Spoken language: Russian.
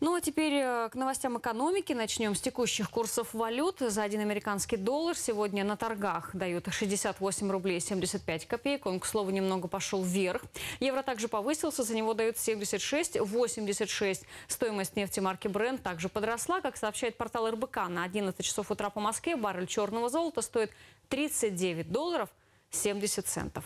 Ну а теперь э, к новостям экономики. Начнем с текущих курсов валют. За один американский доллар сегодня на торгах дают 68 рублей 75 копеек. Он, к слову, немного пошел вверх. Евро также повысился, за него дают 76,86. Стоимость нефти марки Brent также подросла. Как сообщает портал РБК, на 11 часов утра по Москве баррель черного золота стоит 39 долларов 70 центов.